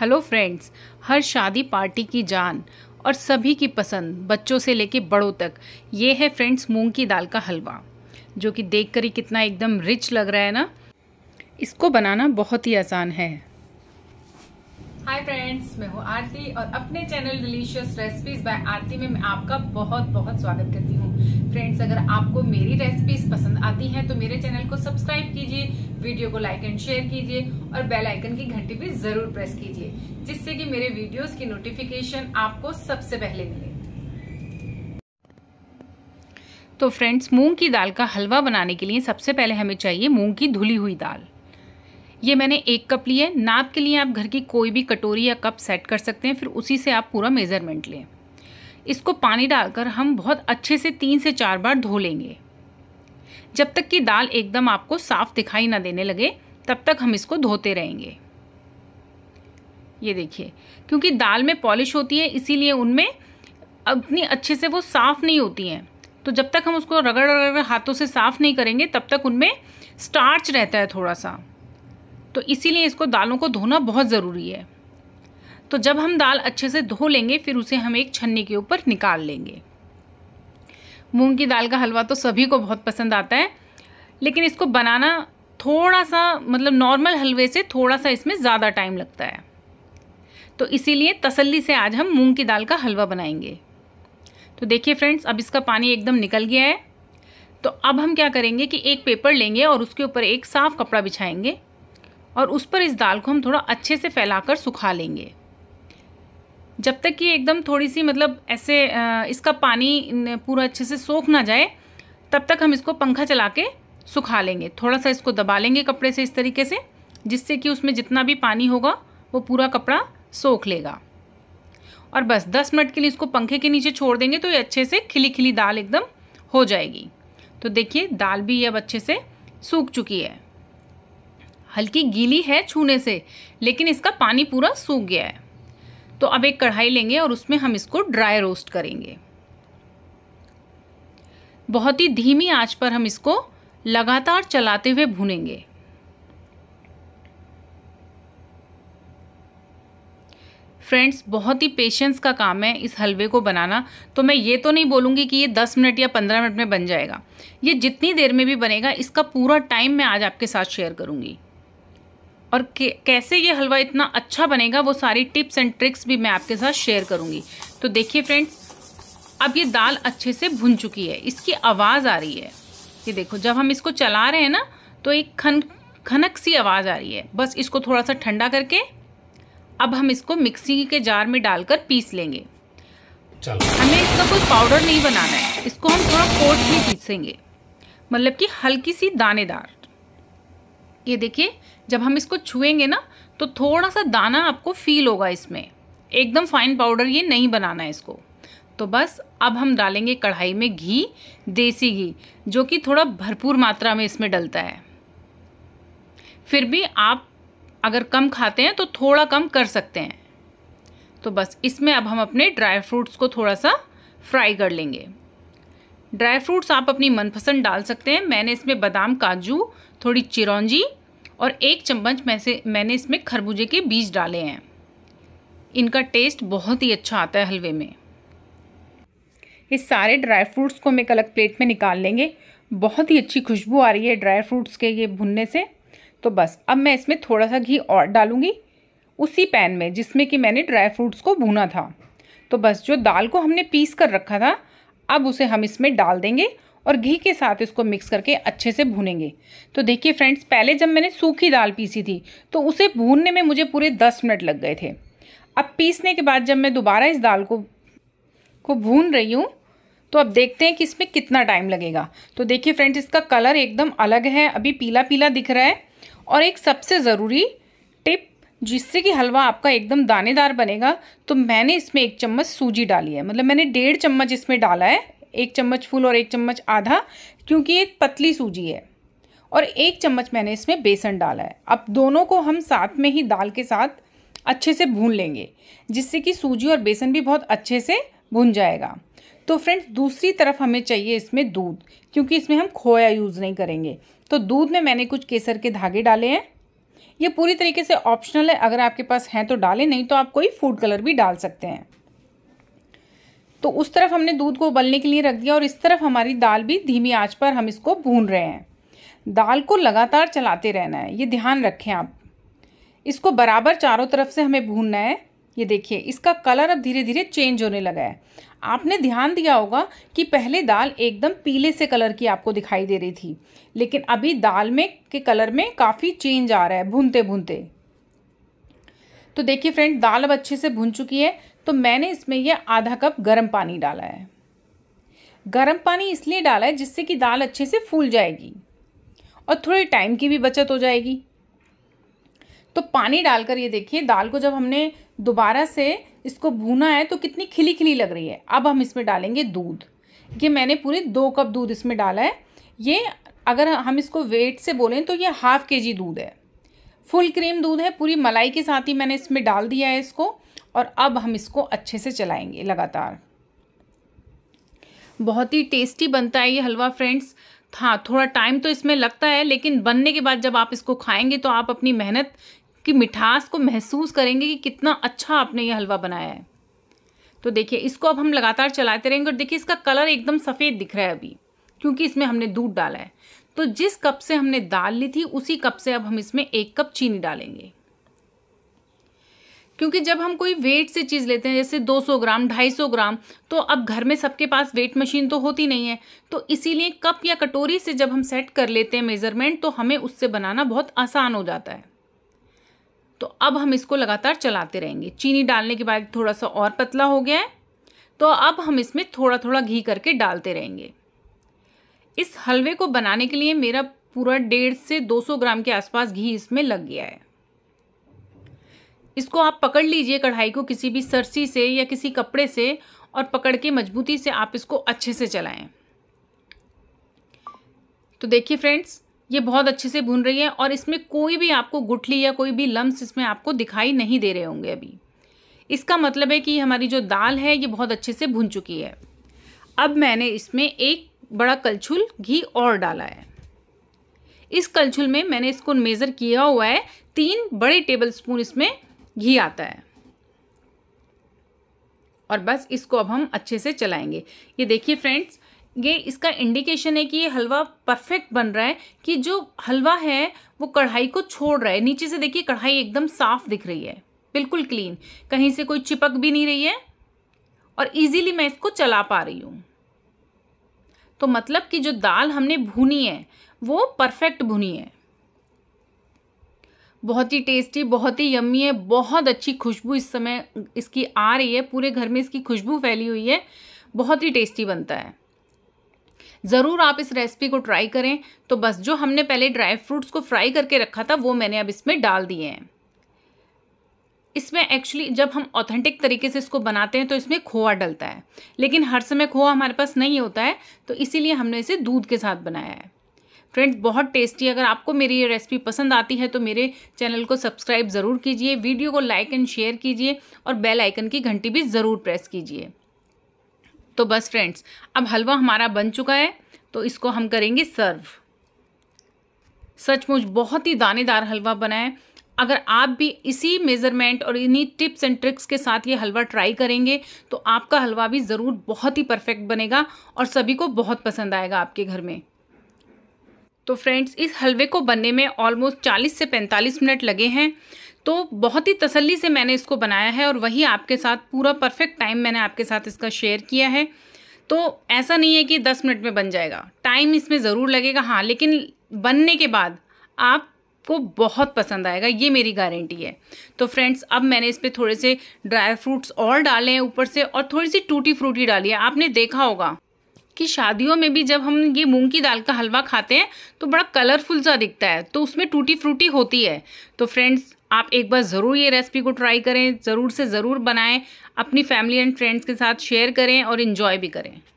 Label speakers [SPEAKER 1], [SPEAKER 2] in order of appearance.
[SPEAKER 1] hello friends हर शादी party की जान और सभी की पसंद बच्चों से लेके बड़ों तक ये है फ्रेंड्स मूंग की दाल का हलवा जो कि देख कर ही कितना एकदम रिच लग रहा है ना इसको बनाना बहुत ही आसान है हाय फ्रेंड्स मैं हूँ आरती और अपने channel delicious recipes by Aarti में मैं आपका बहुत बहुत स्वागत करती हूँ फ्रेंड्स अगर आपको मेरी रेसिपीज पसंद आती हैं तो मेरे चैनल को सब्सक्राइब कीजिए वीडियो को लाइक एंड शेयर कीजिए और बेल आइकन की घंटी भी जरूर प्रेस कीजिए जिससे कि मेरे वीडियो की नोटिफिकेशन आपको सबसे पहले मिले तो फ्रेंड्स मूंग की दाल का हलवा बनाने के लिए सबसे पहले हमें चाहिए मूंग की धुली हुई दाल ये मैंने एक कप लिए है नाप के लिए आप घर की कोई भी कटोरी या कप सेट कर सकते हैं फिर उसी से आप पूरा मेज़रमेंट लें इसको पानी डालकर हम बहुत अच्छे से तीन से चार बार धो लेंगे जब तक कि दाल एकदम आपको साफ़ दिखाई ना देने लगे तब तक हम इसको धोते रहेंगे ये देखिए क्योंकि दाल में पॉलिश होती है इसीलिए उनमें अपनी अच्छे से वो साफ़ नहीं होती हैं तो जब तक हम उसको रगड़ रगड़ हाथों से साफ़ नहीं करेंगे तब तक उनमें स्टार्च रहता है थोड़ा सा तो इसीलिए इसको दालों को धोना बहुत ज़रूरी है तो जब हम दाल अच्छे से धो लेंगे फिर उसे हम एक छन्नी के ऊपर निकाल लेंगे मूंग की दाल का हलवा तो सभी को बहुत पसंद आता है लेकिन इसको बनाना थोड़ा सा मतलब नॉर्मल हलवे से थोड़ा सा इसमें ज़्यादा टाइम लगता है तो इसीलिए तसल्ली से आज हम मूंग की दाल का हलवा बनाएंगे तो देखिए फ्रेंड्स अब इसका पानी एकदम निकल गया है तो अब हम क्या करेंगे कि एक पेपर लेंगे और उसके ऊपर एक साफ़ कपड़ा बिछाएंगे और उस पर इस दाल को हम थोड़ा अच्छे से फैलाकर सुखा लेंगे जब तक कि एकदम थोड़ी सी मतलब ऐसे इसका पानी पूरा अच्छे से सोख ना जाए तब तक हम इसको पंखा चला के सुखा लेंगे थोड़ा सा इसको दबा लेंगे कपड़े से इस तरीके से जिससे कि उसमें जितना भी पानी होगा वो पूरा कपड़ा सोख लेगा और बस दस मिनट के लिए इसको पंखे के नीचे छोड़ देंगे तो ये अच्छे से खिली खिली दाल एकदम हो जाएगी तो देखिए दाल भी अब अच्छे से सूख चुकी है हल्की गीली है छूने से लेकिन इसका पानी पूरा सूख गया है तो अब एक कढ़ाई लेंगे और उसमें हम इसको ड्राई रोस्ट करेंगे बहुत ही धीमी आंच पर हम इसको लगातार चलाते हुए भूनेंगे फ्रेंड्स बहुत ही पेशेंस का काम है इस हलवे को बनाना तो मैं ये तो नहीं बोलूँगी कि ये दस मिनट या पंद्रह मिनट में बन जाएगा ये जितनी देर में भी बनेगा इसका पूरा टाइम मैं आज आपके साथ शेयर करूँगी और कैसे ये हलवा इतना अच्छा बनेगा वो सारी टिप्स एंड ट्रिक्स भी मैं आपके साथ शेयर करूँगी तो देखिए फ्रेंड्स अब ये दाल अच्छे से भुन चुकी है इसकी आवाज़ आ रही है ये देखो जब हम इसको चला रहे हैं ना तो एक खन खनक सी आवाज़ आ रही है बस इसको थोड़ा सा ठंडा करके अब हम इसको मिक्सी के जार में डालकर पीस लेंगे हमें इसका कोई पाउडर नहीं बनाना है इसको हम थोड़ा कोट में पीसेंगे मतलब कि हल्की सी दानेदार ये देखिए जब हम इसको छुएंगे ना तो थोड़ा सा दाना आपको फील होगा इसमें एकदम फाइन पाउडर ये नहीं बनाना है इसको तो बस अब हम डालेंगे कढ़ाई में घी देसी घी जो कि थोड़ा भरपूर मात्रा में इसमें डलता है फिर भी आप अगर कम खाते हैं तो थोड़ा कम कर सकते हैं तो बस इसमें अब हम अपने ड्राई फ्रूट्स को थोड़ा सा फ्राई कर लेंगे ड्राई फ्रूट्स आप अपनी मनपसंद डाल सकते हैं मैंने इसमें बादाम काजू थोड़ी चिरौंजी और एक चम्मच में से मैंने इसमें खरबूजे के बीज डाले हैं इनका टेस्ट बहुत ही अच्छा आता है हलवे में इस सारे ड्राई फ्रूट्स को हम एक अलग प्लेट में निकाल लेंगे बहुत ही अच्छी खुशबू आ रही है ड्राई फ्रूट्स के ये भुनने से तो बस अब मैं इसमें थोड़ा सा घी और डालूंगी उसी पैन में जिसमें कि मैंने ड्राई फ्रूट्स को भुना था तो बस जो दाल को हमने पीस कर रखा था अब उसे हम इसमें डाल देंगे और घी के साथ इसको मिक्स करके अच्छे से भूनेंगे तो देखिए फ्रेंड्स पहले जब मैंने सूखी दाल पीसी थी तो उसे भूनने में मुझे पूरे दस मिनट लग गए थे अब पीसने के बाद जब मैं दोबारा इस दाल को को भून रही हूँ तो अब देखते हैं कि इसमें कितना टाइम लगेगा तो देखिए फ्रेंड्स इसका कलर एकदम अलग है अभी पीला पीला दिख रहा है और एक सबसे ज़रूरी टिप जिससे कि हलवा आपका एकदम दानेदार बनेगा तो मैंने इसमें एक चम्मच सूजी डाली है मतलब मैंने डेढ़ चम्मच इसमें डाला है एक चम्मच फुल और एक चम्मच आधा क्योंकि ये पतली सूजी है और एक चम्मच मैंने इसमें बेसन डाला है अब दोनों को हम साथ में ही दाल के साथ अच्छे से भून लेंगे जिससे कि सूजी और बेसन भी बहुत अच्छे से भुन जाएगा तो फ्रेंड्स दूसरी तरफ हमें चाहिए इसमें दूध क्योंकि इसमें हम खोया यूज़ नहीं करेंगे तो दूध में मैंने कुछ केसर के धागे डाले हैं ये पूरी तरीके से ऑप्शनल है अगर आपके पास हैं तो डालें नहीं तो आप कोई फूड कलर भी डाल सकते हैं तो उस तरफ हमने दूध को उबलने के लिए रख दिया और इस तरफ हमारी दाल भी धीमी आँच पर हम इसको भून रहे हैं दाल को लगातार चलाते रहना है ये ध्यान रखें आप इसको बराबर चारों तरफ से हमें भूनना है ये देखिए इसका कलर अब धीरे धीरे चेंज होने लगा है आपने ध्यान दिया होगा कि पहले दाल एकदम पीले से कलर की आपको दिखाई दे रही थी लेकिन अभी दाल में के कलर में काफ़ी चेंज आ रहा है भूनते भूनते तो देखिए फ्रेंड दाल अब अच्छे से भून चुकी है तो मैंने इसमें यह आधा कप गर्म पानी डाला है गर्म पानी इसलिए डाला है जिससे कि दाल अच्छे से फूल जाएगी और थोड़े टाइम की भी बचत हो जाएगी तो पानी डालकर ये देखिए दाल को जब हमने दोबारा से इसको भूना है तो कितनी खिली खिली लग रही है अब हम इसमें डालेंगे दूध ये मैंने पूरे दो कप दूध इसमें डाला है ये अगर हम इसको वेट से बोलें तो ये हाफ़ के जी दूध है फुल क्रीम दूध है पूरी मलाई के साथ ही मैंने इसमें डाल दिया है इसको और अब हम इसको अच्छे से चलाएंगे लगातार बहुत ही टेस्टी बनता है ये हलवा फ्रेंड्स हाँ थोड़ा टाइम तो इसमें लगता है लेकिन बनने के बाद जब आप इसको खाएंगे तो आप अपनी मेहनत की मिठास को महसूस करेंगे कि कितना अच्छा आपने ये हलवा बनाया है तो देखिए इसको अब हम लगातार चलाते रहेंगे और देखिए इसका कलर एकदम सफ़ेद दिख रहा है अभी क्योंकि इसमें हमने दूध डाला है तो जिस कप से हमने दाल ली थी उसी कप से अब हम इसमें एक कप चीनी डालेंगे क्योंकि जब हम कोई वेट से चीज़ लेते हैं जैसे 200 ग्राम 250 ग्राम तो अब घर में सबके पास वेट मशीन तो होती नहीं है तो इसीलिए कप या कटोरी से जब हम सेट कर लेते हैं मेज़रमेंट तो हमें उससे बनाना बहुत आसान हो जाता है तो अब हम इसको लगातार चलाते रहेंगे चीनी डालने के बाद थोड़ा सा और पतला हो गया है तो अब हम इसमें थोड़ा थोड़ा घी करके डालते रहेंगे इस हलवे को बनाने के लिए मेरा पूरा डेढ़ से 200 ग्राम के आसपास घी इसमें लग गया है इसको आप पकड़ लीजिए कढ़ाई को किसी भी सरसी से या किसी कपड़े से और पकड़ के मजबूती से आप इसको अच्छे से चलाएं तो देखिए फ्रेंड्स ये बहुत अच्छे से भून रही है और इसमें कोई भी आपको गुठली या कोई भी लम्स इसमें आपको दिखाई नहीं दे रहे होंगे अभी इसका मतलब है कि हमारी जो दाल है ये बहुत अच्छे से भून चुकी है अब मैंने इसमें एक बड़ा कलछुल घी और डाला है इस कलछुल में मैंने इसको मेज़र किया हुआ है तीन बड़े टेबल स्पून इसमें घी आता है और बस इसको अब हम अच्छे से चलाएंगे ये देखिए फ्रेंड्स ये इसका इंडिकेशन है कि ये हलवा परफेक्ट बन रहा है कि जो हलवा है वो कढ़ाई को छोड़ रहा है नीचे से देखिए कढ़ाई एकदम साफ दिख रही है बिल्कुल क्लीन कहीं से कोई चिपक भी नहीं रही है और इजीली मैं इसको चला पा रही हूँ तो मतलब कि जो दाल हमने भुनी है वो परफेक्ट भुनी है बहुत ही टेस्टी बहुत ही यम्मी है बहुत अच्छी खुशबू इस समय इसकी आ रही है पूरे घर में इसकी खुशबू फैली हुई है बहुत ही टेस्टी बनता है ज़रूर आप इस रेसिपी को ट्राई करें तो बस जो हमने पहले ड्राई फ्रूट्स को फ्राई करके रखा था वो मैंने अब इसमें डाल दिए हैं इसमें एक्चुअली जब हम ऑथेंटिक तरीके से इसको बनाते हैं तो इसमें खोआ डलता है लेकिन हर समय खोआ हमारे पास नहीं होता है तो इसीलिए हमने इसे दूध के साथ बनाया है फ्रेंड्स बहुत टेस्टी अगर आपको मेरी ये रेसिपी पसंद आती है तो मेरे चैनल को सब्सक्राइब ज़रूर कीजिए वीडियो को लाइक एंड शेयर कीजिए और बेल आइकन की घंटी भी ज़रूर प्रेस कीजिए तो बस फ्रेंड्स अब हलवा हमारा बन चुका है तो इसको हम करेंगे सर्व सचमुच बहुत ही दानेदार हलवा बना है अगर आप भी इसी मेज़रमेंट और इन्हीं टिप्स एंड ट्रिक्स के साथ ये हलवा ट्राई करेंगे तो आपका हलवा भी ज़रूर बहुत ही परफेक्ट बनेगा और सभी को बहुत पसंद आएगा आपके घर में तो फ्रेंड्स इस हलवे को बनने में ऑलमोस्ट 40 से 45 मिनट लगे हैं तो बहुत ही तसल्ली से मैंने इसको बनाया है और वही आपके साथ पूरा परफेक्ट टाइम मैंने आपके साथ इसका शेयर किया है तो ऐसा नहीं है कि 10 मिनट में बन जाएगा टाइम इसमें ज़रूर लगेगा हाँ लेकिन बनने के बाद आप आपको बहुत पसंद आएगा ये मेरी गारंटी है तो फ्रेंड्स अब मैंने इस पर थोड़े से ड्राई फ्रूट्स और डाले हैं ऊपर से और थोड़ी सी टूटी फ्रूटी डाली है आपने देखा होगा कि शादियों में भी जब हम ये मूंग की दाल का हलवा खाते हैं तो बड़ा कलरफुल सा दिखता है तो उसमें टूटी फ्रूटी होती है तो फ्रेंड्स आप एक बार ज़रूर ये रेसिपी को ट्राई करें ज़रूर से ज़रूर बनाएं अपनी फैमिली एंड फ्रेंड्स के साथ शेयर करें और इन्जॉय भी करें